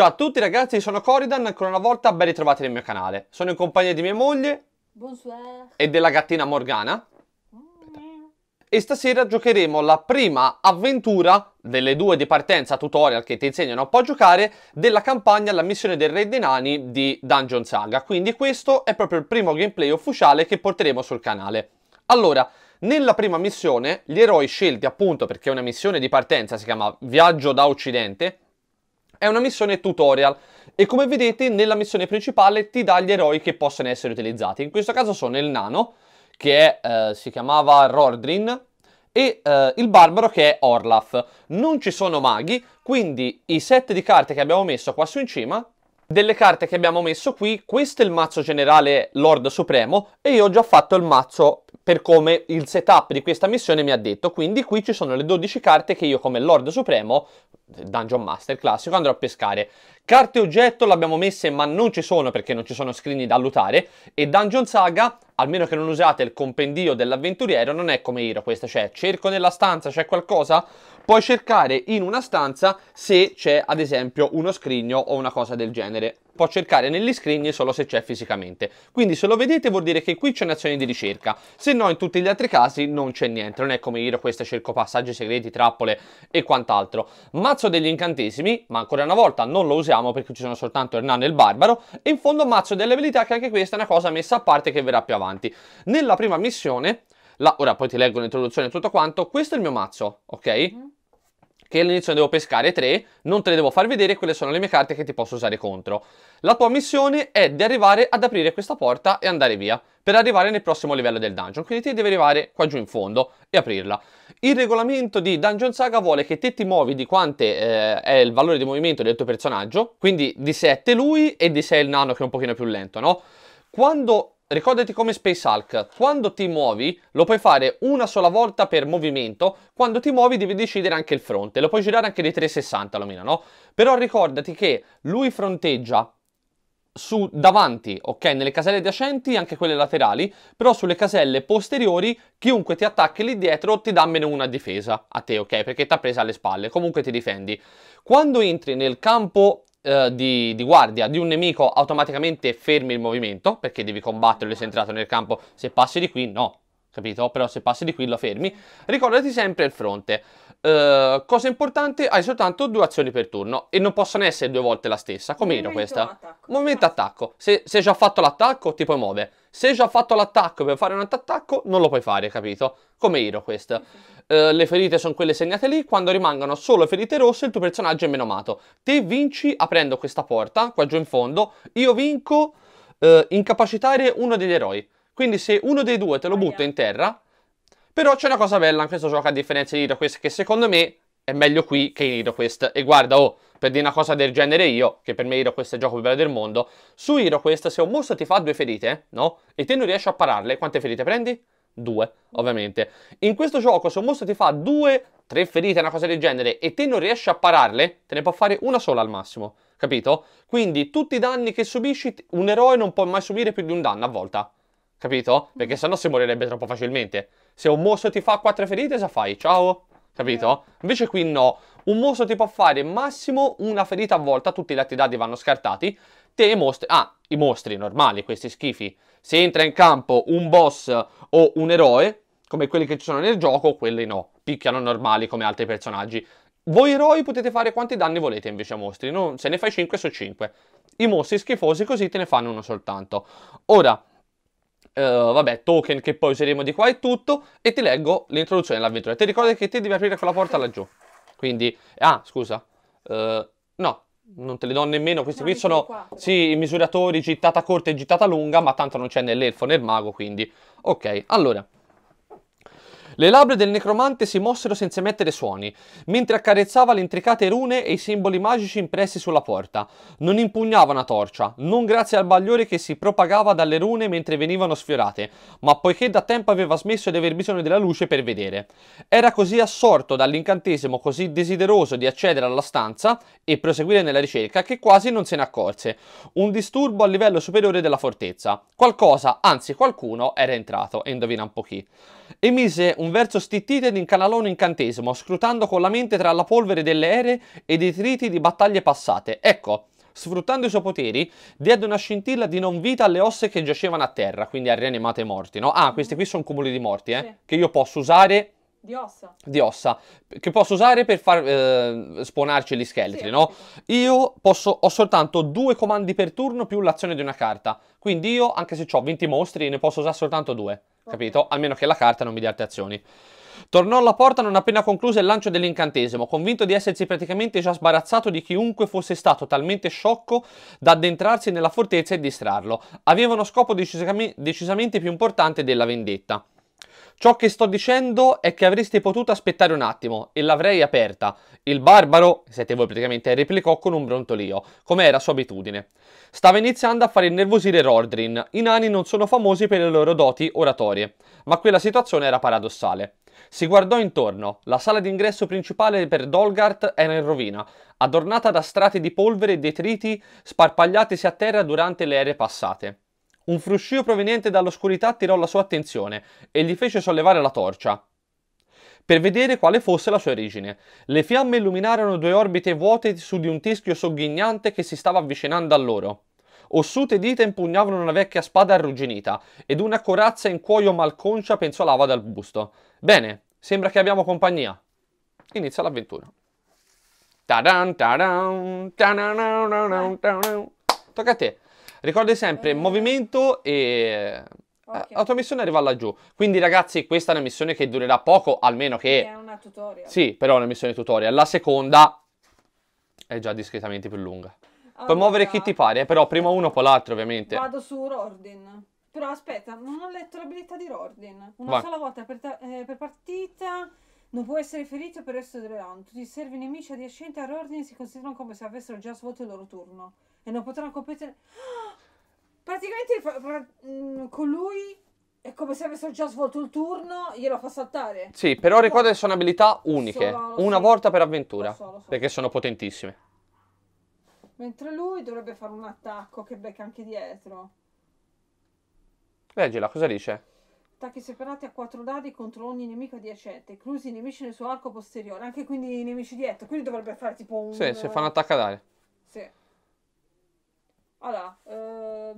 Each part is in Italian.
Ciao a tutti ragazzi, sono Coridan, ancora una volta ben ritrovati nel mio canale. Sono in compagnia di mia moglie Bonsoir. e della gattina Morgana. Mm. E stasera giocheremo la prima avventura delle due di partenza tutorial che ti insegnano un po' a giocare della campagna La missione del re dei nani di Dungeon Saga. Quindi questo è proprio il primo gameplay ufficiale che porteremo sul canale. Allora, nella prima missione gli eroi scelti appunto perché è una missione di partenza, si chiama Viaggio da Occidente, è una missione tutorial e come vedete nella missione principale ti dà gli eroi che possono essere utilizzati. In questo caso sono il nano, che è, eh, si chiamava Rordrin, e eh, il barbaro che è Orlaf. Non ci sono maghi, quindi i set di carte che abbiamo messo qua su in cima delle carte che abbiamo messo qui, questo è il mazzo generale Lord Supremo e io ho già fatto il mazzo per come il setup di questa missione mi ha detto. Quindi qui ci sono le 12 carte che io come Lord Supremo, Dungeon Master classico, andrò a pescare. Carte oggetto l'abbiamo messe ma non ci sono perché non ci sono scrigni da lootare e Dungeon Saga, almeno che non usate il compendio dell'avventuriero, non è come Hero questa, cioè cerco nella stanza c'è qualcosa, puoi cercare in una stanza se c'è ad esempio uno scrigno o una cosa del genere. Può cercare negli scrigni solo se c'è fisicamente. Quindi se lo vedete vuol dire che qui c'è un'azione di ricerca, se no in tutti gli altri casi non c'è niente, non è come Hero questa, cerco passaggi segreti, trappole e quant'altro. Mazzo degli incantesimi, ma ancora una volta non lo usiamo vediamo perché ci sono soltanto Hernan e il Barbaro e in fondo mazzo delle abilità che anche questa è una cosa messa a parte che verrà più avanti. Nella prima missione, la, ora poi ti leggo l'introduzione e tutto quanto, questo è il mio mazzo, ok? Mhm che all'inizio ne devo pescare 3, non te le devo far vedere, quelle sono le mie carte che ti posso usare contro. La tua missione è di arrivare ad aprire questa porta e andare via, per arrivare nel prossimo livello del dungeon, quindi ti devi arrivare qua giù in fondo e aprirla. Il regolamento di Dungeon Saga vuole che te ti muovi di quante eh, è il valore di movimento del tuo personaggio, quindi di 7 lui e di 6 il nano che è un pochino più lento, no? Quando Ricordati come Space Hulk, quando ti muovi lo puoi fare una sola volta per movimento, quando ti muovi devi decidere anche il fronte, lo puoi girare anche dei 360 almeno, no? Però ricordati che lui fronteggia su davanti, ok? Nelle caselle adiacenti, anche quelle laterali, però sulle caselle posteriori, chiunque ti attacchi lì dietro ti dà meno una difesa a te, ok? Perché ti ha presa alle spalle, comunque ti difendi. Quando entri nel campo eh, di, di, guardia di un nemico automaticamente fermi il movimento, perché devi combatterlo se è entrato nel campo, se passi di qui no, capito? Però se passi di qui lo fermi. Ricordati sempre il fronte. Eh, cosa importante, hai soltanto due azioni per turno e non possono essere due volte la stessa. Com'era questa? Attacco. Momento attacco. Se, se già fatto l'attacco ti puoi muovere. Se hai già fatto l'attacco per fare un altro attacco, non lo puoi fare, capito? Come Hero quest. Uh, le ferite sono quelle segnate lì, quando rimangono solo ferite rosse il tuo personaggio è meno amato. Te vinci aprendo questa porta, qua giù in fondo, io vinco uh, incapacitare uno degli eroi. Quindi se uno dei due te lo butto in terra, però c'è una cosa bella in questo gioco a differenza di Hero quest che secondo me è meglio qui che in HeroQuest. E guarda, oh, per dire una cosa del genere io, che per me HeroQuest è il gioco più bello del mondo, su HeroQuest se un mostro ti fa due ferite, no? E te non riesci a pararle, quante ferite prendi? Due, ovviamente. In questo gioco se un mostro ti fa due, tre ferite, una cosa del genere, e te non riesci a pararle, te ne può fare una sola al massimo, capito? Quindi tutti i danni che subisci, un eroe non può mai subire più di un danno a volta, capito? Perché mm. sennò si morirebbe troppo facilmente. Se un mostro ti fa quattro ferite, cosa fai? Ciao! capito? Eh. Invece qui no, un mostro ti può fare massimo una ferita a volta, tutti i lati dati vanno scartati, te i mostri, ah, i mostri normali, questi schifi, se entra in campo un boss o un eroe, come quelli che ci sono nel gioco, quelli no, picchiano normali come altri personaggi. Voi eroi potete fare quanti danni volete invece a mostri, no? se ne fai 5 su 5. I mostri schifosi così te ne fanno uno soltanto. Ora, eh, vabbè, token che poi useremo di qua e tutto, e ti leggo l'introduzione dell'avventura. Ti ricordi che ti devi aprire quella porta laggiù. Quindi, ah, scusa, eh, no, non te le do nemmeno, questi no, qui sono, qua. sì, i misuratori, gittata corta e gittata lunga, ma tanto non c'è né l'elfo né il mago, quindi, ok, allora... Le labbra del necromante si mossero senza emettere suoni, mentre accarezzava le intricate rune e i simboli magici impressi sulla porta. Non impugnava una torcia, non grazie al bagliore che si propagava dalle rune mentre venivano sfiorate, ma poiché da tempo aveva smesso di aver bisogno della luce per vedere. Era così assorto dall'incantesimo così desideroso di accedere alla stanza e proseguire nella ricerca che quasi non se ne accorse. Un disturbo a livello superiore della fortezza. Qualcosa, anzi qualcuno, era entrato, e indovina un po' chi. Emise un un verso stittite ed incanalò un incantesimo, scrutando con la mente tra la polvere delle ere e i triti di battaglie passate. Ecco, sfruttando i suoi poteri, diede una scintilla di non vita alle ossa che giacevano a terra, quindi a rianimate morti, no? Ah, questi qui sono cumuli di morti, eh? Sì. Che io posso usare... Di ossa. Di ossa. Che posso usare per far eh, spawnarci gli scheletri, sì, no? Sì. Io posso, ho soltanto due comandi per turno più l'azione di una carta. Quindi io, anche se ho 20 mostri, ne posso usare soltanto due capito? Almeno che la carta non mi dia altre azioni. Tornò alla porta non appena concluso il lancio dell'incantesimo, convinto di essersi praticamente già sbarazzato di chiunque fosse stato talmente sciocco da addentrarsi nella fortezza e distrarlo. Aveva uno scopo decisamente più importante della vendetta. Ciò che sto dicendo è che avreste potuto aspettare un attimo e l'avrei aperta. Il barbaro, siete voi praticamente, replicò con un brontolio, come era sua abitudine. Stava iniziando a far innervosire Rordrin. I nani non sono famosi per le loro doti oratorie, ma quella situazione era paradossale. Si guardò intorno. La sala d'ingresso principale per Dolgart era in rovina, adornata da strati di polvere e detriti sparpagliatisi a terra durante le ere passate. Un fruscio proveniente dall'oscurità attirò la sua attenzione e gli fece sollevare la torcia. Per vedere quale fosse la sua origine, le fiamme illuminarono due orbite vuote su di un teschio sogghignante che si stava avvicinando a loro. Ossute dita impugnavano una vecchia spada arrugginita ed una corazza in cuoio malconcia penzolava dal busto. Bene, sembra che abbiamo compagnia. Inizia l'avventura. Tocca a te. Ricordi sempre movimento e eh, okay. la tua missione arriva laggiù. Quindi ragazzi, questa è una missione che durerà poco, almeno che... È una tutorial. Sì, però è una missione tutorial. La seconda è già discretamente più lunga. Allora, Puoi muovere chi ti pare, eh, però prima uno, poi l'altro ovviamente. Vado su Rordin. Però aspetta, non ho letto l'abilità di Rordin. Una Vai. sola volta per, eh, per partita... Non può essere ferito per il resto del round. Tutti i servi nemici adiacenti a Rordin si considerano come se avessero già svolto il loro turno e non potranno competere. Praticamente fra, mm, con lui è come se avessero già svolto il turno, glielo fa saltare. Sì, però oh. ricorda che sono abilità uniche, so, una so. volta per avventura, lo so, lo perché sono potentissime. Mentre lui dovrebbe fare un attacco che becca anche dietro. Leggila, cosa dice? Attacchi separati a 4 dadi contro ogni nemico adiacente, inclusi i nemici nel suo arco posteriore, anche quindi i nemici dietro. Quindi dovrebbe fare tipo un. Sì, se fa un eh, attacco ad dare. Sì. Allora, eh,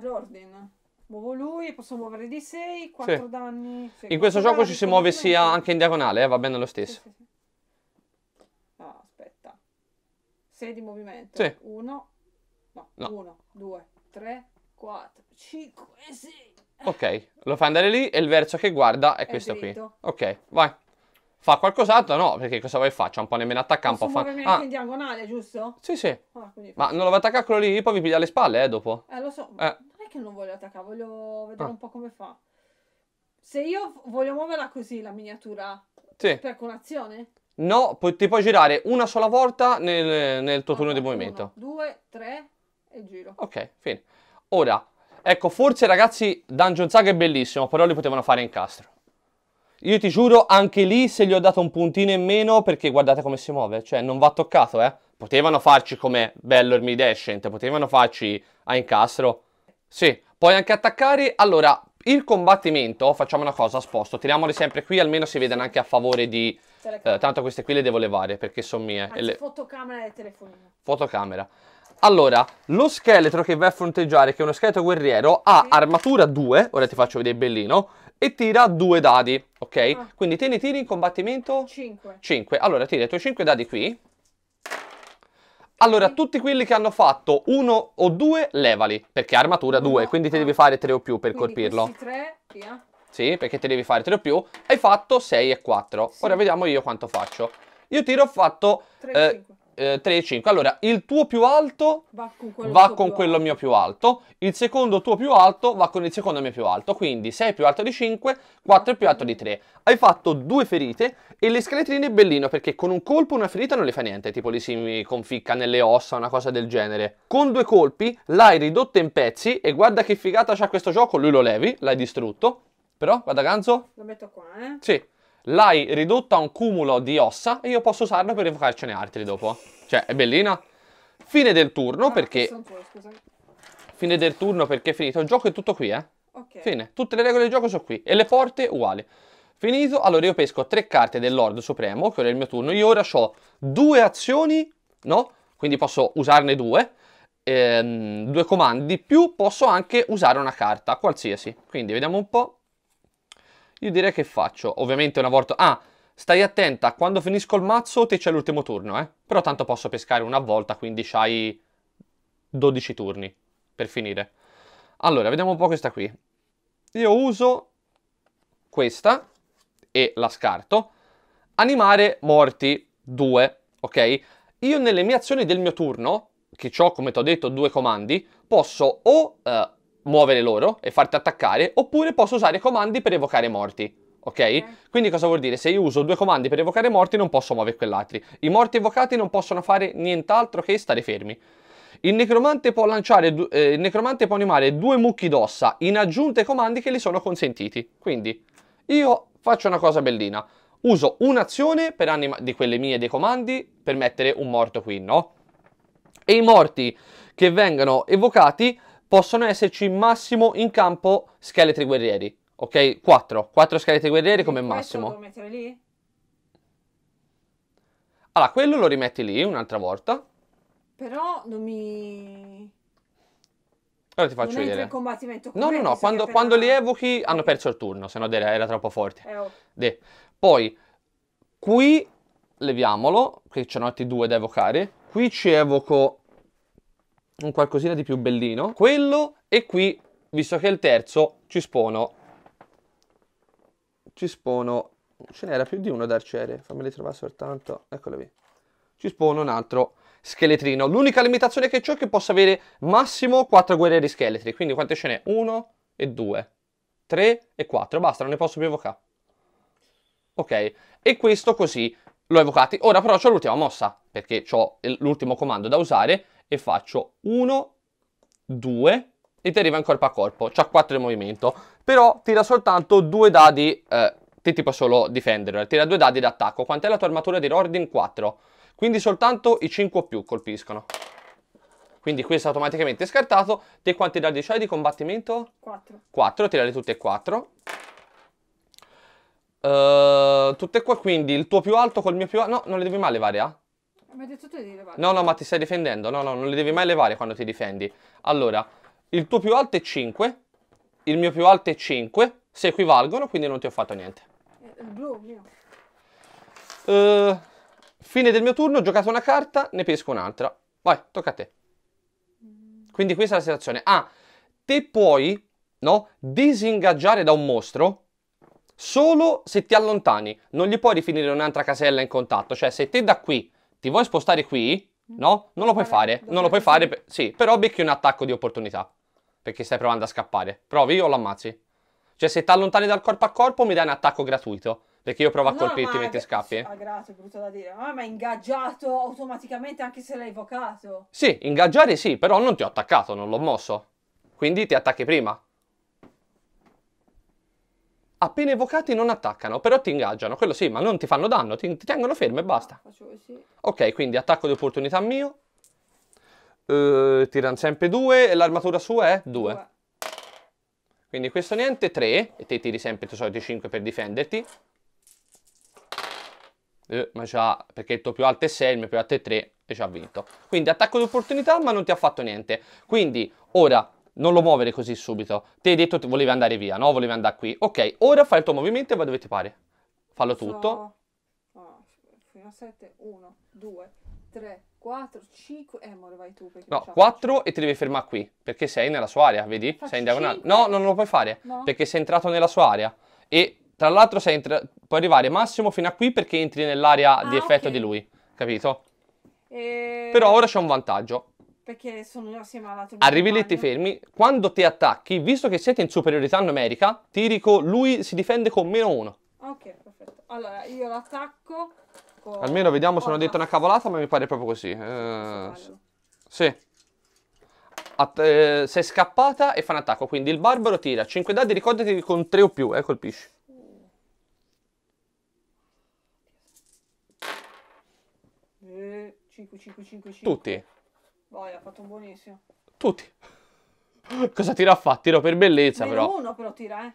Rordin. Muovo lui, posso muovere di 6, 4 Sì. danni. sì, In questo gioco ci si muove sia quindi- anche in diagonale, eh, va bene lo stesso. sì, sì. Ah, aspetta. 6 di movimento. 1, no, No. 1, 2, 3, 4, 5, 6. Ok, lo fai andare lì e il verso che guarda è questo qui. Ok, vai. Fa qualcos'altro? No, perché cosa vuoi fare? C'è un po' nemmeno un po' Fa... Ah. anche ah. in diagonale, giusto? Sì, sì. Ah, Ma non lo vai attaccare quello lì, poi vi piglia le spalle, eh, dopo. Eh, lo so. Eh. Non è che non voglio attaccare, voglio vedere ah. un po' come fa. Se io voglio muoverla così, la miniatura, sì. per colazione? No, pu ti puoi girare una sola volta nel, nel tuo ah, turno di movimento. Uno, due, tre e giro. Ok, fine. Ora, ecco, forse ragazzi, Dungeon Saga è bellissimo, però li potevano fare in castro. Io ti giuro, anche lì se gli ho dato un puntino in meno, perché guardate come si muove, cioè non va toccato, eh. Potevano farci come bello il potevano farci a incastro. Sì, puoi anche attaccare. Allora, il combattimento, facciamo una cosa, sposto, tiriamole sempre qui, almeno si vedano anche a favore di... Eh, tanto queste qui le devo levare, perché sono mie. Anzi, le... fotocamera del telefonino. Fotocamera. Allora, lo scheletro che vai a fronteggiare, che è uno scheletro guerriero, ha armatura 2, ora ti faccio vedere bellino, e tira due dadi, ok? Ah. Quindi te ne tiri in combattimento? 5. 5. Allora tira i tuoi 5 dadi qui. Allora, tutti quelli che hanno fatto uno o due, levali, perché armatura 2, no. quindi te devi fare 3 o più per quindi colpirlo. 3, via. Sì, perché te devi fare 3 o più. Hai fatto 6 e 4. Sì. Ora vediamo io quanto faccio. Io tiro ho fatto... 3 e eh, 5 eh, 3 e 5. Allora, il tuo più alto va con quello, va con più quello mio più alto, il secondo tuo più alto va con il secondo mio più alto, quindi 6 più alto di 5, 4 più alto di 3. Hai fatto due ferite e le scheletrine bellino perché con un colpo una ferita non le fa niente, tipo li si conficca nelle ossa, una cosa del genere. Con due colpi l'hai ridotta in pezzi e guarda che figata c'ha questo gioco, lui lo levi, l'hai distrutto. Però, guarda Ganzo. Lo metto qua, eh? Sì l'hai ridotto a un cumulo di ossa e io posso usarlo per evocarcene altri dopo. Cioè, è bellina. Fine del turno no, ah, perché... Fine del turno perché è finito. Il gioco è tutto qui, eh. Okay. Fine. Tutte le regole del gioco sono qui. E le porte uguali. Finito. Allora io pesco tre carte del Lord Supremo, che ora è il mio turno. Io ora ho due azioni, no? Quindi posso usarne due. Ehm, due comandi, più posso anche usare una carta, qualsiasi. Quindi vediamo un po' io direi che faccio. Ovviamente una volta... Ah, stai attenta, quando finisco il mazzo ti c'è l'ultimo turno, eh. Però tanto posso pescare una volta, quindi c'hai 12 turni per finire. Allora, vediamo un po' questa qui. Io uso questa e la scarto. Animare morti 2, ok? Io nelle mie azioni del mio turno, che ho, come ti ho detto, due comandi, posso o eh, muovere loro e farti attaccare, oppure posso usare comandi per evocare morti. Okay? ok? Quindi cosa vuol dire? Se io uso due comandi per evocare morti non posso muovere quell'altri. I morti evocati non possono fare nient'altro che stare fermi. Il necromante può lanciare, eh, il necromante può animare due mucchi d'ossa in aggiunta ai comandi che gli sono consentiti. Quindi io faccio una cosa bellina. Uso un'azione di quelle mie dei comandi per mettere un morto qui, no? E i morti che vengono evocati possono esserci massimo in campo scheletri guerrieri. Ok? 4. 4 scheletri guerrieri e come massimo. Lo mettere lì? Allora, quello lo rimetti lì un'altra volta. Però non mi... Ora ti faccio non vedere. Il combattimento con no, no, no, quando, quando li evochi hanno perso il turno, se no era, troppo forte. Eh, oh. Poi, qui leviamolo, qui ce ne ho altri due da evocare. Qui ci evoco un qualcosina di più bellino. Quello e qui, visto che è il terzo, ci spono. Ci spono. Ce n'era più di uno da arciere. fammeli trovare soltanto. Eccolo lì. Ci spono un altro scheletrino. L'unica limitazione che ho è che posso avere massimo 4 guerrieri scheletri. Quindi quante ce n'è? 1 e 2, 3 e 4. Basta, non ne posso più evocare. Ok, e questo così l'ho evocati. Ora però ho l'ultima mossa, perché ho l'ultimo comando da usare, e faccio 1, 2, e ti arriva in corpo a corpo, c'ha 4 di movimento, però tira soltanto 2 dadi, eh, te ti può solo difendere, tira 2 dadi d'attacco, quant'è la tua armatura di Rordin? 4, quindi soltanto i 5 o più colpiscono. Quindi questo è automaticamente scartato, te quanti dadi hai di combattimento? 4. 4, tirali tutti e 4. Ehm, tutte qua, quindi il tuo più alto col mio più alto. No, non le devi mai levare, ah? Mi hai detto tu di levare. No, no, ma ti stai difendendo. No, no, non le devi mai levare quando ti difendi. Allora, il tuo più alto è 5, il mio più alto è 5, se equivalgono, quindi non ti ho fatto niente. Eh, il blu, mio. Uh, fine del mio turno, ho giocato una carta, ne pesco un'altra. Vai, tocca a te. Quindi questa è la situazione. Ah, te puoi, no, disingaggiare da un mostro solo se ti allontani, non gli puoi rifinire un'altra casella in contatto, cioè se te da qui ti vuoi spostare qui, no? Non lo puoi fare, non lo puoi fare, sì, però becchi un attacco di opportunità, perché stai provando a scappare, provi o lo ammazzi. Cioè se ti allontani dal corpo a corpo mi dai un attacco gratuito, perché io provo a no, colpirti mentre scappi. Ah, grazie, brutto da dire. Ah, ma mi ha ingaggiato automaticamente anche se l'hai evocato. Sì, ingaggiare sì, però non ti ho attaccato, non l'ho mosso. Quindi ti attacchi prima appena evocati non attaccano, però ti ingaggiano, quello sì, ma non ti fanno danno, ti, ti tengono fermo e basta. Faccio così. Ok, quindi attacco di opportunità mio. Uh, tirano sempre due e l'armatura sua è due. Quindi questo niente, tre. e te tiri sempre i tuoi soliti cinque per difenderti. Uh, ma c'ha, perché il tuo più alto è 6, il mio più alto è 3 e ci ha vinto. Quindi attacco di opportunità ma non ti ha fatto niente. Quindi ora non lo muovere così subito. Te hai detto che volevi andare via, no? Volevi andare qui. Ok, ora fai il tuo movimento e vai dove ti pare. Fallo tutto. So, oh, fino a 7, 1, 2, 3, 4, 5. Eh, amore, vai tu. Perché No, 4 e ti devi fermare qui. Perché sei nella sua area, vedi? Faccio sei in diagonale. No, non lo puoi fare. No. Perché sei entrato nella sua area. E tra l'altro entra... puoi arrivare massimo fino a qui perché entri nell'area ah, di effetto okay. di lui. Capito? E... Eh, Però ora c'è un vantaggio. Perché sono io assieme all'altro. Arrivi lì e ti fermi. Quando ti attacchi, visto che siete in superiorità numerica, ti dico lui si difende con meno uno. Ok, perfetto. Allora, io l'attacco con... Almeno vediamo se non ho detto una cavolata, ma mi pare proprio così. Eh, sì. Att eh, sei scappata e fa un attacco, quindi il barbaro tira. 5 dadi, ricordati che con 3 o più, eh, colpisci. Uh. Eh, 5, 5, 5, 5. Tutti? Vai, ha fatto un buonissimo. Tutti. Cosa tira a fare? Tiro per bellezza meno però. Meno uno però tira, eh.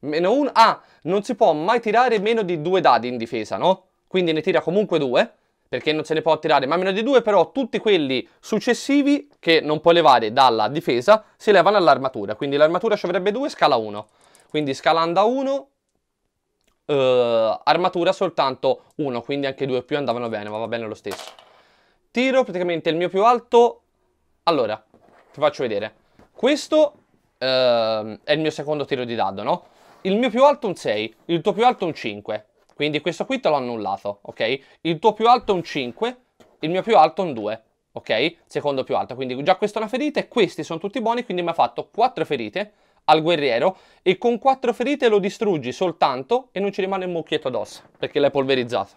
Meno uno? Ah, non si può mai tirare meno di due dadi in difesa, no? Quindi ne tira comunque due, perché non se ne può tirare mai meno di due, però tutti quelli successivi che non può levare dalla difesa si levano all'armatura. Quindi l'armatura ci avrebbe due, scala 1. Quindi scalando a 1, eh, armatura soltanto 1, quindi anche 2 più andavano bene, ma va bene lo stesso tiro praticamente il mio più alto. Allora, ti faccio vedere. Questo eh, è il mio secondo tiro di dado, no? Il mio più alto è un 6, il tuo più alto è un 5. Quindi questo qui te l'ho annullato, ok? Il tuo più alto è un 5, il mio più alto è un 2, ok? Secondo più alto. Quindi già questa è una ferita e questi sono tutti buoni, quindi mi ha fatto 4 ferite al guerriero e con 4 ferite lo distruggi soltanto e non ci rimane un mucchietto addosso perché l'hai polverizzata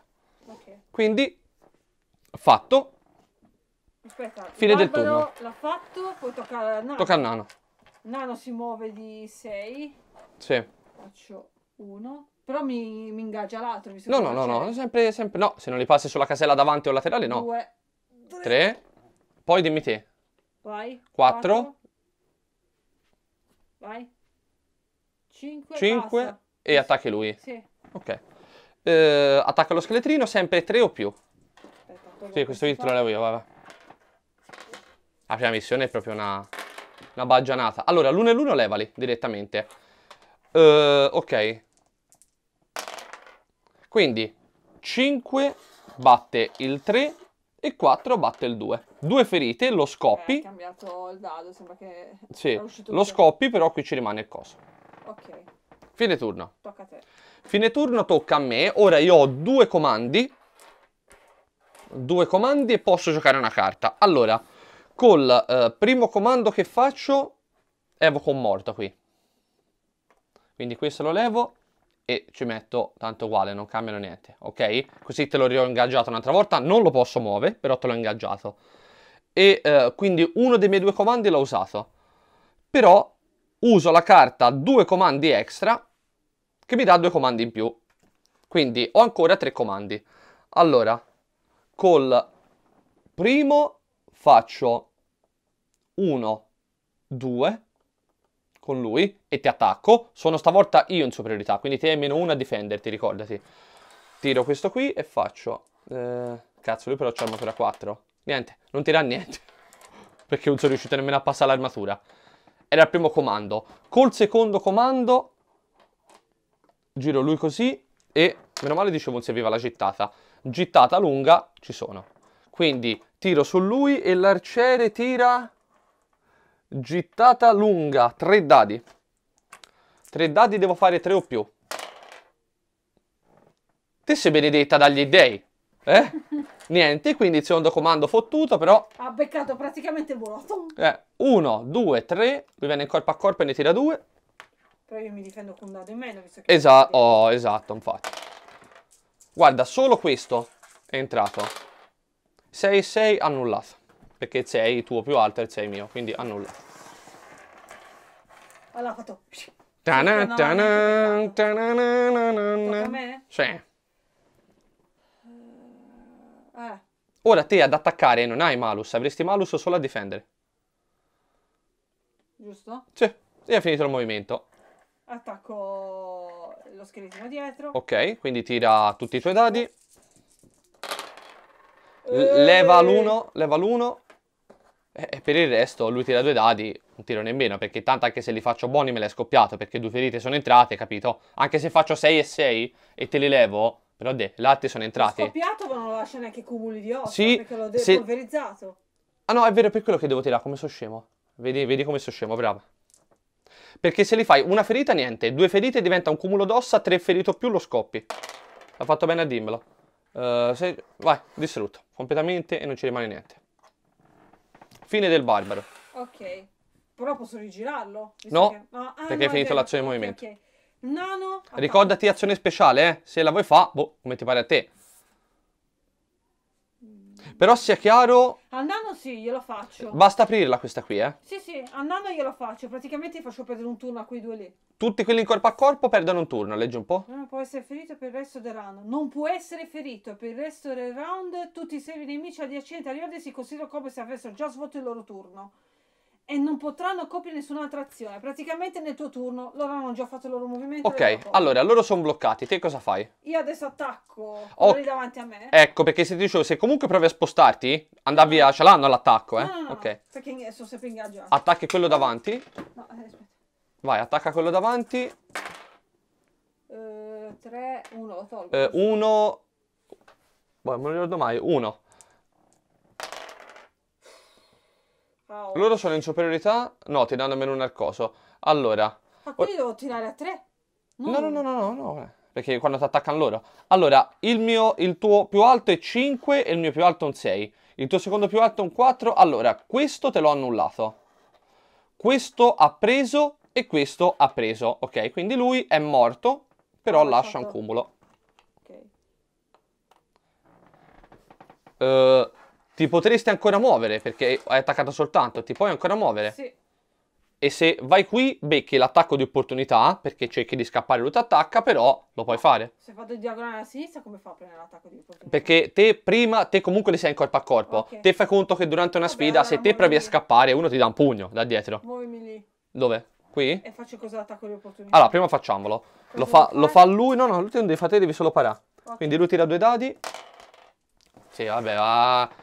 Okay. Quindi fatto, Aspetta, fine del turno. L'ha fatto, poi tocca al nano. Tocca al nano. Nano si muove di 6. Sì. Faccio 1. Però mi, mi ingaggia l'altro. No, no, no, no, sempre, sempre. No, se non li passi sulla casella davanti o laterale, no. 2, 3. Poi dimmi te. Vai. 4. Vai. 5. 5 passa. e attacchi lui. Sì. Ok. Eh, attacca lo scheletrino, sempre 3 o più. Aspetta, sì, questo hit lo levo io, vabbè. La prima missione è proprio una, una baggianata. Allora, l'uno e l'uno levali direttamente. Uh, ok. Quindi 5 batte il 3 e 4 batte il 2. Due ferite, lo scoppi. Eh, cambiato il dado, sembra che... Sì, lo scoppi, però qui ci rimane il coso. Ok. Fine turno. Tocca a te. Fine turno tocca a me. Ora io ho due comandi. Due comandi e posso giocare una carta. Allora, Col eh, primo comando che faccio evoco un morto qui. Quindi questo lo levo e ci metto tanto uguale, non cambiano niente, ok? Così te l'ho ho un'altra volta, non lo posso muovere, però te l'ho ingaggiato. E eh, quindi uno dei miei due comandi l'ho usato. Però uso la carta due comandi extra che mi dà due comandi in più. Quindi ho ancora tre comandi. Allora, col primo faccio 1, 2 con lui e ti attacco. Sono stavolta io in superiorità, quindi te hai meno 1 a difenderti, ricordati. Tiro questo qui e faccio... Eh, cazzo, lui però c'ha armatura 4. Niente, non tira niente. Perché non sono riuscito nemmeno a passare l'armatura. Era il primo comando. Col secondo comando giro lui così e meno male dicevo non serviva la gittata. Gittata lunga ci sono. Quindi tiro su lui e l'arciere tira gittata lunga, tre dadi. tre dadi devo fare tre o più. Te sei benedetta dagli dei, eh? Niente, quindi il secondo comando fottuto, però... Ha beccato praticamente vuoto. Eh, 1, 2, 3, lui viene in corpo a corpo e ne tira due, Però io mi difendo con un dado in meno, visto che... Esatto, oh, esatto, infatti. Guarda, solo questo è entrato. 6 6 annullata perché 6 tuo più alto e 6 mio quindi annulla allora fatto tana, tana, tana, tana, sì ora te ad attaccare non hai malus avresti malus solo a difendere giusto? sì e ha finito il movimento attacco lo scheletro dietro ok quindi tira tutti i tuoi dadi leva l'1, leva l'1. E eh, eh, per il resto lui tira due dadi, non tiro nemmeno, perché tanto anche se li faccio buoni me l'hai scoppiato, perché due ferite sono entrate, capito? Anche se faccio 6 e 6 e te li levo, però de, l'altri sono entrati. scoppiato ma non lo lascia neanche cumuli di ossa, sì, perché l'ho depolverizzato. Se... Ah no, è vero, è per quello che devo tirare, come sono scemo. Vedi, vedi come sono scemo, bravo. Perché se li fai una ferita, niente, due ferite diventa un cumulo d'ossa, tre ferite più lo scoppi. Ha fatto bene a dimmelo. Eh, se... Vai, distrutto completamente e non ci rimane niente. Fine del barbaro. Ok. Però posso rigirarlo? No, che... Ah, perché hai no, finito l'azione in movimento. Okay. No, Ricordati azione speciale, eh? Se la vuoi fa, boh, come ti pare a te. Però sia chiaro... Al nano sì, glielo faccio. Basta aprirla questa qui, eh? Sì, sì, al nano glielo faccio. Praticamente faccio perdere un turno a quei due lì. Tutti quelli in corpo a corpo perdono un turno, leggi un po'. Non può essere ferito per il resto del round. Non può essere ferito per il resto del round. Tutti i seri nemici adiacenti a Riode si considerano come se avessero già svolto il loro turno e non potranno coprire nessun'altra azione. Praticamente nel tuo turno loro hanno già fatto il loro movimento. Ok, allora loro sono bloccati. Te cosa fai? Io adesso attacco oh, lì davanti a me. Ecco, perché se ti dicevo, se comunque provi a spostarti, andavi a. ce l'hanno l'attacco, eh? No, no, no, ok. Perché sono sempre ingaggiato. Attacchi quello davanti. No, eh, aspetta. Vai, attacca quello davanti. 3, eh, 1, lo tolgo. 1. Eh, boh, non lo ricordo mai. 1. Wow. Loro sono in superiorità. No, ti danno meno un arcoso. Allora. Ma quindi devo tirare a tre? No, no, no, no, no, no. Eh. Perché quando ti attaccano loro. Allora, il, mio, il tuo più alto è 5 e il mio più alto è un 6. Il tuo secondo più alto è un 4. Allora, questo te l'ho annullato. Questo ha preso e questo ha preso. Ok, quindi lui è morto, però oh, lascia un cumulo. Ok. Uh, ti potresti ancora muovere perché è attaccato soltanto, ti puoi ancora muovere. Sì. E se vai qui, becchi l'attacco di opportunità, perché cerchi di scappare lui ti attacca, però lo puoi fare. Se vado in diagonale alla sinistra, come fa a prendere l'attacco di opportunità? Perché te prima, te comunque li sei in corpo a corpo. Okay. Te fai conto che durante una Vabbè, sfida, allora se te provi lì. a scappare, uno ti dà un pugno da dietro. Muovimi lì. Dove? Qui? E faccio cosa l'attacco di opportunità? Allora, prima facciamolo. Lo fa, lo fa, lui, no, no, lui non devi fare, devi solo parare. Okay. Quindi lui tira due dadi. Sì, vabbè, va...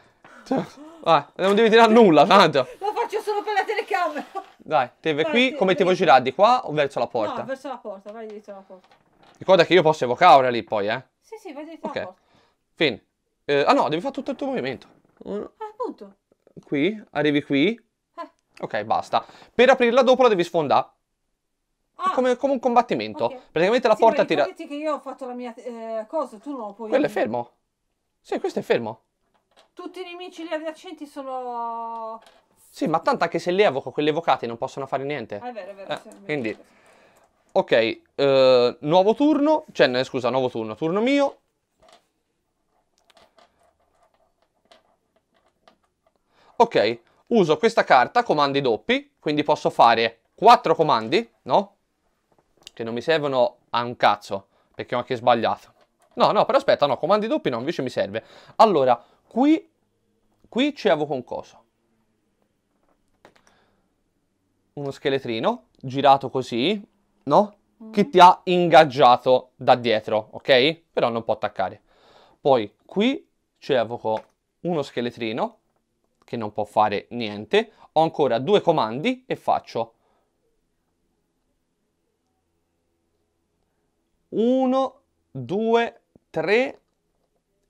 Cioè, vai, non devi tirare nulla, tanto. Lo faccio solo per la telecamera. Dai, teve vai, qui, come ti vuoi girare? Di qua o verso la porta? No, verso la porta, vai dietro la porta. Ricorda che io posso evocare lì poi, eh? Sì, sì, vai dietro okay. alla porta. Fin. Eh, ah no, devi fare tutto il tuo movimento. Ah, appunto. Qui, arrivi qui. Eh. Ok, basta. Per aprirla dopo la devi sfondare. Ah. Come, come, un combattimento. Okay. Praticamente la sì, porta tira... Sì, che io ho fatto la mia eh, cosa, tu non lo puoi... Quello è fermo. Sì, questo è fermo. Tutti i nemici lì adiacenti sono... Sì, ma tanto anche se li evoco, quelli evocati non possono fare niente. è vero, è vero. Eh, sì, quindi... Vero. Ok, eh, nuovo turno, cioè, scusa, nuovo turno, turno mio. Ok, uso questa carta, comandi doppi, quindi posso fare quattro comandi, no? Che non mi servono a un cazzo, perché ho anche sbagliato. No, no, però aspetta, no, comandi doppi no, invece mi serve. Allora, Qui, qui ci avevo un coso. Uno scheletrino girato così, no? Mm. Che ti ha ingaggiato da dietro, ok? Però non può attaccare. Poi qui ci evoco uno scheletrino che non può fare niente. Ho ancora due comandi e faccio uno, due, tre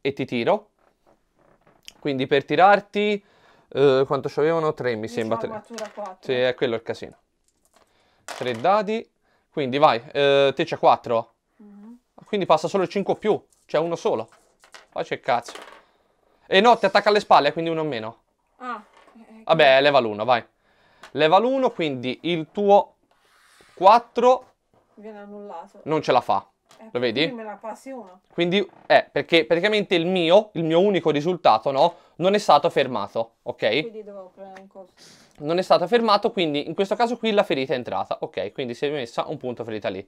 e ti tiro quindi per tirarti, eh, quanto ci avevano? 3 mi sembra. 3. Sì, è quello il casino. 3 dadi. Quindi vai, eh, te c'è 4. Mm -hmm. Quindi passa solo il 5 o più. C'è uno solo. Poi c'è cazzo. E no, ti attacca alle spalle, quindi uno in meno. Ah. Eh, eh Vabbè, leva l'1, vai. Leva l'1, quindi il tuo 4 viene annullato. Non ce la fa. Eh, lo vedi? Me la passi uno. Quindi, eh, perché praticamente il mio, il mio unico risultato, no, non è stato fermato, ok? Quindi dovevo prendere un corso. Non è stato fermato, quindi in questo caso qui la ferita è entrata, ok? Quindi si è messa un punto ferita lì.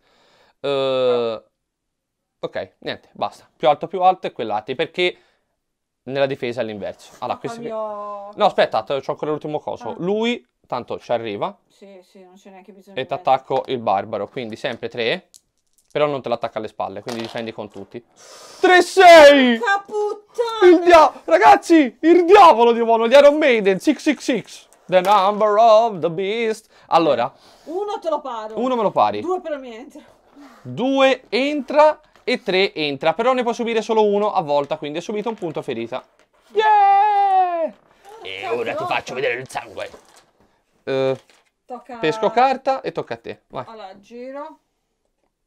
Uh, ok, niente, basta. Più alto, più alto e quell'altro, perché nella difesa all'inverso. Ah, allora, questo... Mio... No, aspetta, ho ancora l'ultimo coso. Ah. Lui, tanto ci arriva. Sì, sì, non c'è neanche bisogno. E ti attacco il barbaro, quindi sempre 3. Però non te l'attacca alle spalle, quindi difendi con tutti. 3-6! puttana! Il diavolo! Ragazzi, il diavolo di buono, gli Iron Maiden, 666. The number of the beast. Allora. Uno te lo paro. Uno me lo pari. Due però mi entra. Due entra e tre entra. Però ne può subire solo uno a volta, quindi ha subito un punto ferita. Yeah! E ora ti faccio vedere il sangue. Uh, tocca... Pesco carta e tocca a te. Vai. Allora, giro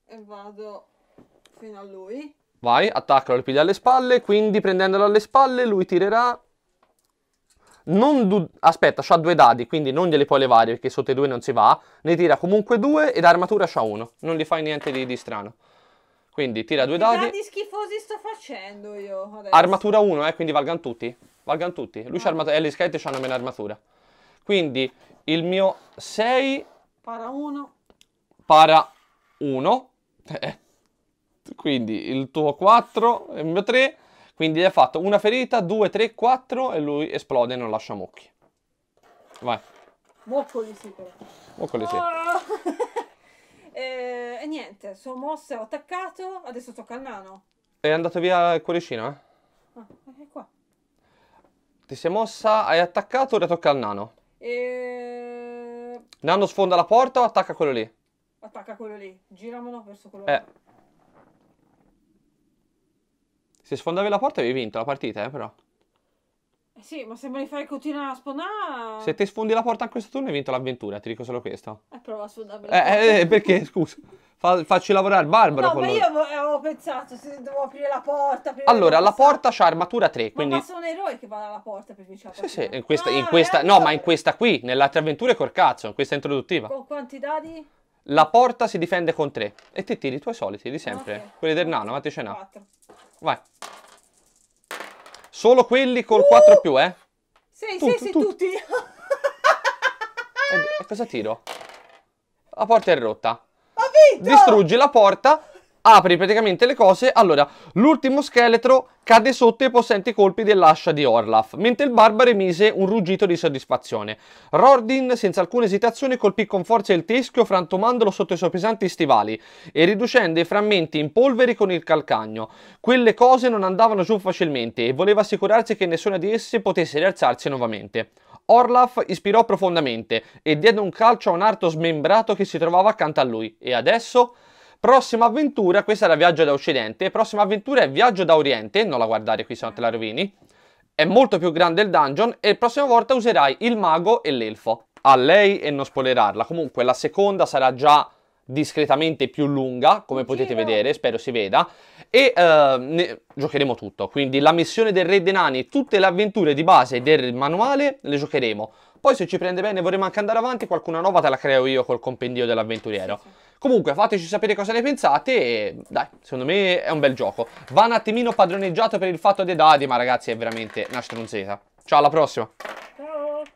e vado fino a lui. Vai, attaccalo, lo piglia alle spalle, quindi prendendolo alle spalle lui tirerà... Du... Aspetta, c'ha due dadi, quindi non glieli puoi levare perché sotto i due non si va. Ne tira comunque due ed armatura c'ha uno. Non gli fai niente di, di strano. Quindi tira due che dadi. Che dadi schifosi sto facendo io adesso. Armatura 1, eh, quindi valgan tutti. Valgan tutti. Lui ah. c'ha armatura... E le schede c'hanno meno armatura. Quindi il mio 6... Para 1. Para 1. Eh. Quindi il tuo 4 il mio 3. Quindi gli ha fatto una ferita, 2, 3, 4 e lui esplode e non lascia mucchi. Vai. Moccoli sì però. Moccoli sì. Oh! Eh, e, niente, sono mossa, ho attaccato, adesso tocca al nano. È andato via il cuoricino, eh? Ah, è qua. Ti sei mossa, hai attaccato, ora tocca al nano. E... Eh, nano sfonda la porta o attacca quello lì? Attacca quello lì, giramolo verso quello eh. lì. Se sfondavi la porta avevi vinto la partita, eh, però. Eh sì, ma se me li fai continuare a sfondare... Se ti sfondi la porta in questo turno hai vinto l'avventura, ti dico solo questo. Eh, prova a sfondarmi eh, eh, eh, perché, scusa? facci lavorare Barbaro No, ma loro. io eh, avevo pensato se devo aprire la porta... Aprire allora, la porta c'ha armatura 3, ma quindi... Ma sono un eroe che va alla porta per vincere la Sì, sì, in questa... Ah, in questa no, ma in questa qui, nell'altra avventura è col cazzo, in questa introduttiva. Con quanti dadi? La porta si difende con tre. e ti tiri i tuoi soliti di sempre. Okay. Quelli del nano, ma ti ce n'ha. Vai. Solo quelli col uh! 4 più, eh? Sì, tu, sì, tu, sì, tu. tutti. e, e cosa tiro? La porta è rotta. Ho vinto! Distruggi la porta apri praticamente le cose. Allora, l'ultimo scheletro cade sotto i possenti colpi dell'ascia di Orlaf, mentre il barbaro emise un ruggito di soddisfazione. Rordin, senza alcuna esitazione, colpì con forza il teschio, frantumandolo sotto i suoi pesanti stivali e riducendo i frammenti in polveri con il calcagno. Quelle cose non andavano giù facilmente e voleva assicurarsi che nessuna di esse potesse rialzarsi nuovamente. Orlaf ispirò profondamente e diede un calcio a un arto smembrato che si trovava accanto a lui. E adesso? Prossima avventura, questa era Viaggio da Occidente, prossima avventura è Viaggio da Oriente, non la guardare qui se no te la rovini, è molto più grande il dungeon e la prossima volta userai il mago e l'elfo. A lei e non spoilerarla, comunque la seconda sarà già discretamente più lunga, come potete vedere, spero si veda, e uh, giocheremo tutto, quindi la missione del Re dei Nani, tutte le avventure di base del manuale le giocheremo, poi se ci prende bene e vorremmo anche andare avanti, qualcuna nuova te la creo io col compendio dell'avventuriero. Sì, sì. Comunque fateci sapere cosa ne pensate e dai, secondo me è un bel gioco. Va un attimino padroneggiato per il fatto dei dadi, ma ragazzi è veramente una stronzeta. Ciao, alla prossima! Ciao!